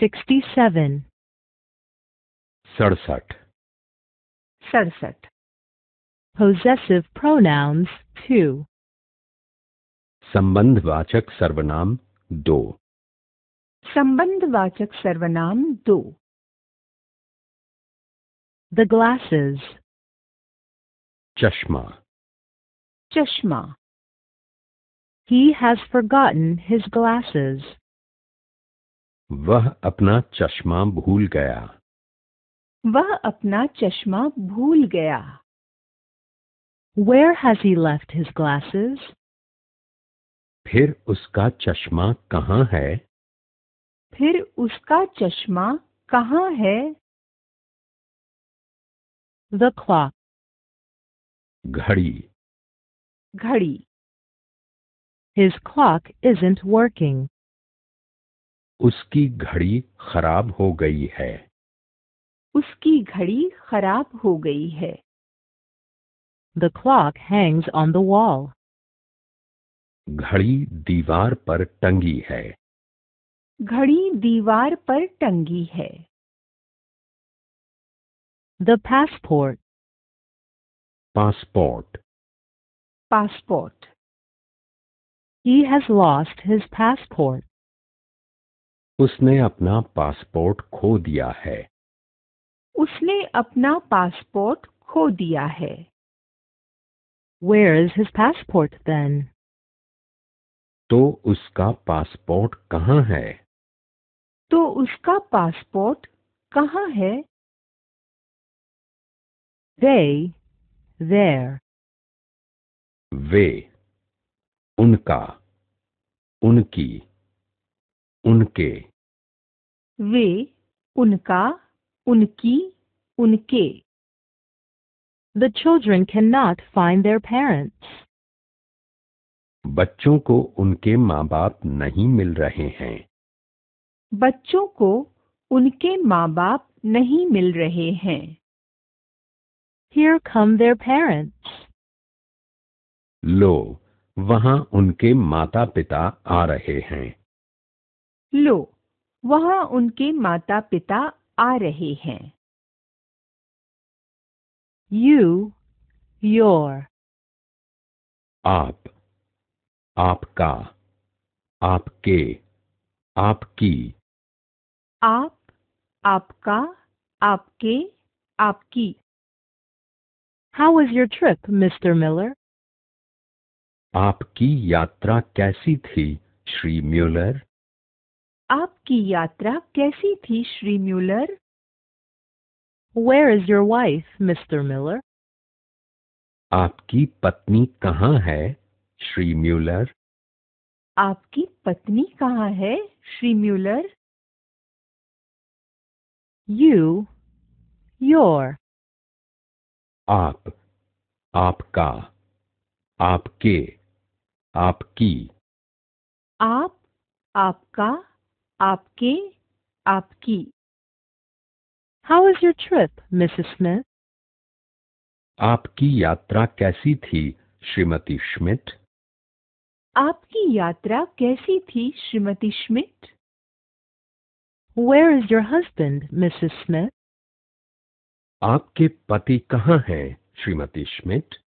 67 Sarsat Sarsat Possessive pronouns 2 Sambandhvachak सर्वनाम 2 Sambandhvachak सर्वनाम 2 The glasses चश्मा चश्मा He has forgotten his glasses वह अपना चश्मा भूल गया वह अपना चश्मा भूल गया Where has he left his glasses? फिर उसका चश्मा कहाँ है फिर उसका चश्मा कहाँ है The clock. घड़ी घड़ी His clock isn't working. उसकी घड़ी खराब हो गई है उसकी घड़ी खराब हो गई है the clock hangs on the wall घड़ी दीवार पर टंगी है घड़ी दीवार पर टंगी है the passport passport passport he has lost his passport उसने अपना पासपोर्ट खो दिया है उसने अपना पासपोर्ट खो दिया है Where is his passport then? तो उसका पासपोर्ट कहाँ है तो उसका पासपोर्ट कहाँ है They, there. वे उनका उनकी उनके वे उनका उनकी उनके The children cannot find their parents. बच्चों को उनके माँ बाप नहीं मिल रहे हैं बच्चों को उनके माँ बाप नहीं मिल रहे हैं Here come their parents. लो वहाँ उनके माता पिता आ रहे हैं लो वहां उनके माता पिता आ रहे हैं यू योर आप आपका आपके आपकी आप आपका आपके आपकी how is your trip Mr Miller आपकी यात्रा कैसी थी श्री म्यूलर आपकी यात्रा कैसी थी Shri Muller where is your wife Mr Muller आपकी पत्नी कहाँ है श्री म्यूलर आपकी पत्नी कहाँ है श्री म्यूलर यू योर आप आपका आपके आपकी आप आपका आपके आपकी how is your trip Mrs. Smith आपकी यात्रा कैसी थी श्रीमती श्मिट आपकी यात्रा कैसी थी Shrimati Schmidt where is your husband, Mrs Smith आपके पति कहाँ हैं श्रीमती श्मिट